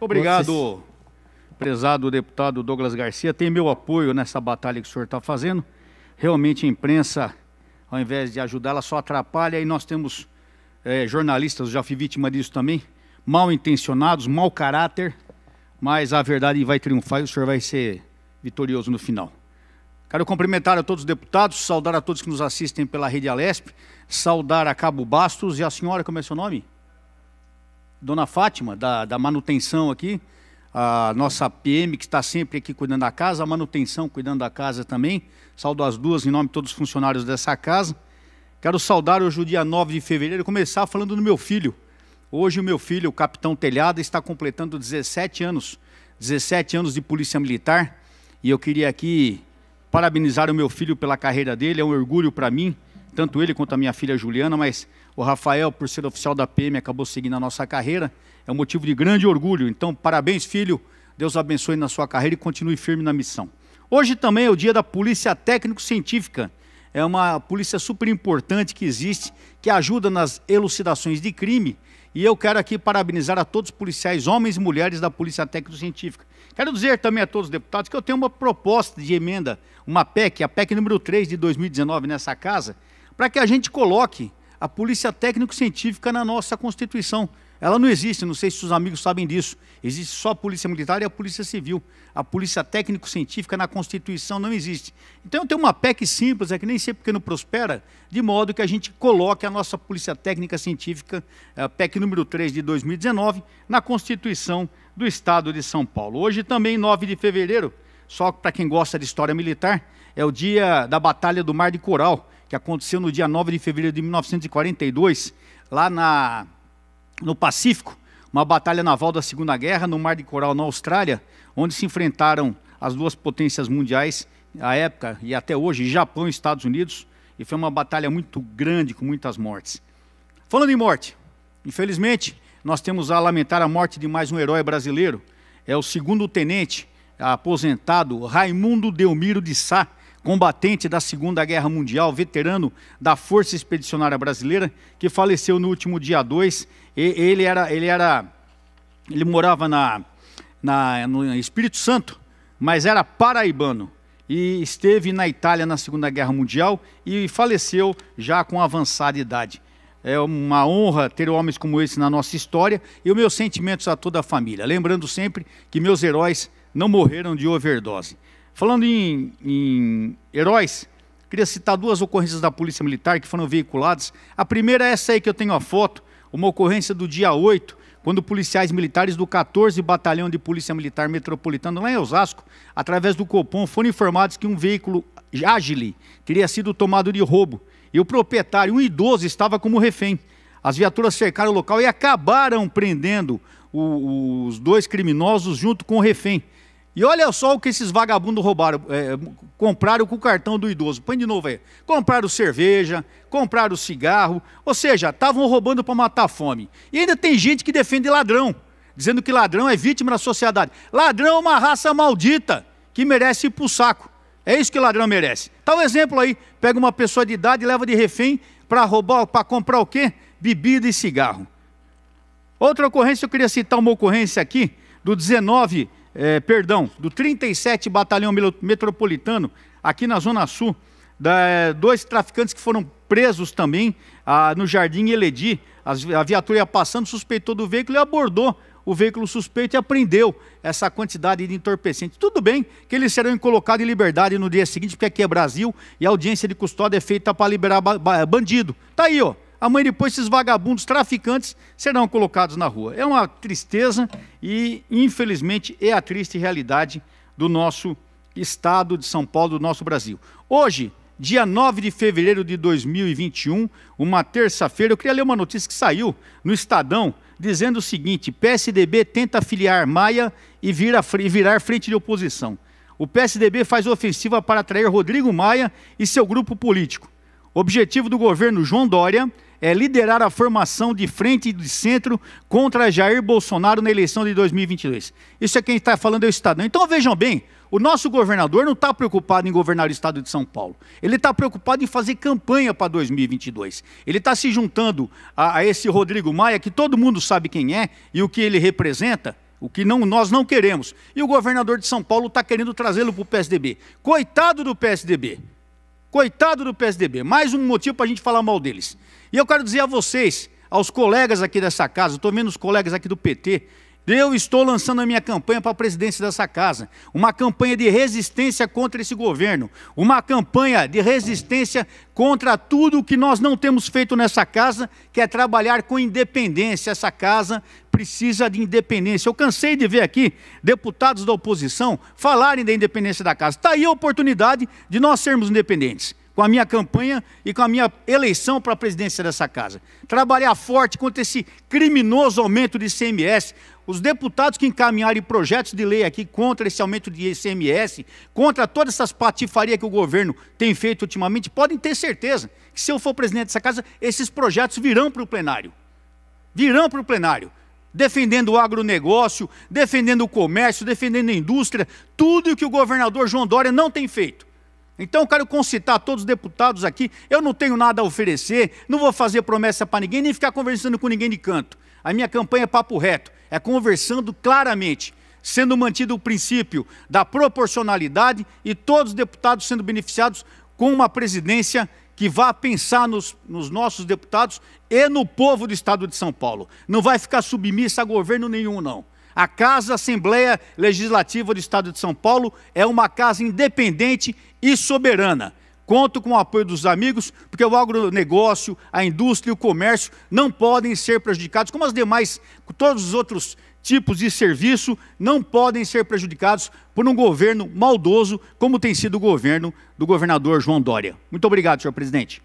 Obrigado, prezado deputado Douglas Garcia. Tem meu apoio nessa batalha que o senhor está fazendo. Realmente a imprensa, ao invés de ajudar, ela só atrapalha e nós temos é, jornalistas, já fui vítima disso também, mal intencionados, mau caráter, mas a verdade vai triunfar e o senhor vai ser vitorioso no final. Quero cumprimentar a todos os deputados, saudar a todos que nos assistem pela Rede Alesp, saudar a Cabo Bastos e a senhora, como é seu nome? dona Fátima, da, da manutenção aqui, a nossa PM, que está sempre aqui cuidando da casa, a manutenção cuidando da casa também. Saldo as duas em nome de todos os funcionários dessa casa. Quero saudar hoje o dia 9 de fevereiro, começar falando do meu filho. Hoje o meu filho, o capitão Telhada, está completando 17 anos, 17 anos de polícia militar. E eu queria aqui parabenizar o meu filho pela carreira dele, é um orgulho para mim tanto ele quanto a minha filha Juliana, mas o Rafael, por ser oficial da PM, acabou seguindo a nossa carreira. É um motivo de grande orgulho. Então, parabéns, filho. Deus abençoe na sua carreira e continue firme na missão. Hoje também é o dia da Polícia Técnico-Científica. É uma polícia super importante que existe, que ajuda nas elucidações de crime. E eu quero aqui parabenizar a todos os policiais, homens e mulheres da Polícia Técnico-Científica. Quero dizer também a todos os deputados que eu tenho uma proposta de emenda, uma PEC, a PEC número 3 de 2019 nessa casa, para que a gente coloque a polícia técnico-científica na nossa Constituição. Ela não existe, não sei se os amigos sabem disso. Existe só a Polícia Militar e a Polícia Civil. A Polícia Técnico-Científica na Constituição não existe. Então tem uma PEC simples, é que nem sempre porque não prospera, de modo que a gente coloque a nossa Polícia Técnica Científica, é, a PEC número 3 de 2019, na Constituição do Estado de São Paulo. Hoje também, 9 de fevereiro, só para quem gosta de história militar, é o dia da Batalha do Mar de Coral que aconteceu no dia 9 de fevereiro de 1942, lá na, no Pacífico, uma batalha naval da Segunda Guerra no Mar de Coral, na Austrália, onde se enfrentaram as duas potências mundiais à época e até hoje, Japão e Estados Unidos, e foi uma batalha muito grande, com muitas mortes. Falando em morte, infelizmente, nós temos a lamentar a morte de mais um herói brasileiro, é o segundo tenente aposentado Raimundo Delmiro de Sá, combatente da Segunda Guerra Mundial, veterano da Força Expedicionária Brasileira, que faleceu no último dia 2. Ele era, ele era, ele morava na, na, no Espírito Santo, mas era paraibano e esteve na Itália na Segunda Guerra Mundial e faleceu já com avançada idade. É uma honra ter homens como esse na nossa história e os meus sentimentos a toda a família. Lembrando sempre que meus heróis não morreram de overdose. Falando em, em heróis, queria citar duas ocorrências da Polícia Militar que foram veiculadas. A primeira é essa aí que eu tenho a foto, uma ocorrência do dia 8, quando policiais militares do 14 Batalhão de Polícia Militar Metropolitano, lá em Osasco, através do Copom, foram informados que um veículo Agile teria sido tomado de roubo e o proprietário, um idoso, estava como refém. As viaturas cercaram o local e acabaram prendendo o, os dois criminosos junto com o refém. E olha só o que esses vagabundos roubaram, é, compraram com o cartão do idoso. Põe de novo aí. Compraram cerveja, compraram cigarro, ou seja, estavam roubando para matar a fome. E ainda tem gente que defende ladrão, dizendo que ladrão é vítima da sociedade. Ladrão é uma raça maldita que merece ir para o saco. É isso que ladrão merece. Tá um exemplo aí, pega uma pessoa de idade e leva de refém para roubar, para comprar o quê? Bebida e cigarro. Outra ocorrência, eu queria citar uma ocorrência aqui, do 19 é, perdão, do 37 Batalhão Metropolitano, aqui na Zona Sul, da, dois traficantes que foram presos também ah, no Jardim Eledi. A, a viatura ia passando, suspeitou do veículo e abordou o veículo suspeito e apreendeu essa quantidade de entorpecente. Tudo bem que eles serão colocados em liberdade no dia seguinte, porque aqui é Brasil e a audiência de custódia é feita para liberar bandido. Tá aí, ó. Amanhã depois esses vagabundos traficantes serão colocados na rua. É uma tristeza e, infelizmente, é a triste realidade do nosso estado de São Paulo, do nosso Brasil. Hoje, dia 9 de fevereiro de 2021, uma terça-feira, eu queria ler uma notícia que saiu no Estadão dizendo o seguinte: PSDB tenta filiar Maia e, vira, e virar frente de oposição. O PSDB faz ofensiva para atrair Rodrigo Maia e seu grupo político. O objetivo do governo João Dória é liderar a formação de frente e de centro contra Jair Bolsonaro na eleição de 2022. Isso é quem está falando é o Estadão. Então vejam bem, o nosso governador não está preocupado em governar o estado de São Paulo. Ele está preocupado em fazer campanha para 2022. Ele está se juntando a, a, esse Rodrigo Maia, que todo mundo sabe quem é e o que ele representa. O que não, nós não queremos. E o governador de São Paulo está querendo trazê-lo para o PSDB. Coitado do PSDB. Coitado do PSDB, mais um motivo para a gente falar mal deles. E eu quero dizer a vocês, aos colegas aqui dessa casa, estou vendo os colegas aqui do PT, eu estou lançando a minha campanha para a presidência dessa casa, uma campanha de resistência contra esse governo, uma campanha de resistência contra tudo o que nós não temos feito nessa casa, que é trabalhar com independência. Essa casa precisa de independência. Eu cansei de ver aqui deputados da oposição falarem da independência da casa. Está aí a oportunidade de nós sermos independentes com a minha campanha e com a minha eleição para a presidência dessa casa. Trabalhar forte contra esse criminoso aumento de CMS, os deputados que encaminharem projetos de lei aqui contra esse aumento de ICMS, contra todas essas patifarias que o governo tem feito ultimamente, podem ter certeza que se eu for presidente dessa casa, esses projetos virão para o plenário. Virão para o plenário. Defendendo o agronegócio, defendendo o comércio, defendendo a indústria, tudo o que o governador João Dória não tem feito. Então, quero concitar todos os deputados aqui. Eu não tenho nada a oferecer, não vou fazer promessa para ninguém, nem ficar conversando com ninguém de canto. A minha campanha é papo reto é conversando claramente, sendo mantido o princípio da proporcionalidade e todos os deputados sendo beneficiados com uma presidência que vá pensar nos, nos, nossos deputados e no povo do Estado de São Paulo. Não vai ficar submissa a governo nenhum, não. A Casa Assembleia Legislativa do Estado de São Paulo é uma casa independente e soberana. Conto com o apoio dos amigos, porque o agronegócio, a indústria e o comércio não podem ser prejudicados, como as demais, todos os outros tipos de serviço não podem ser prejudicados por um governo maldoso, como tem sido o governo do governador João Dória. Muito obrigado, senhor presidente.